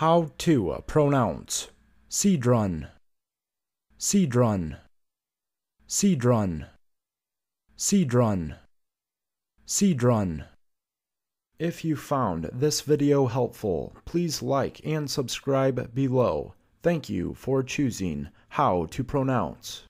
How to uh, pronounce Cedron, Cedron, Cedron, Cedron, Cedron. If you found this video helpful, please like and subscribe below. Thank you for choosing how to pronounce.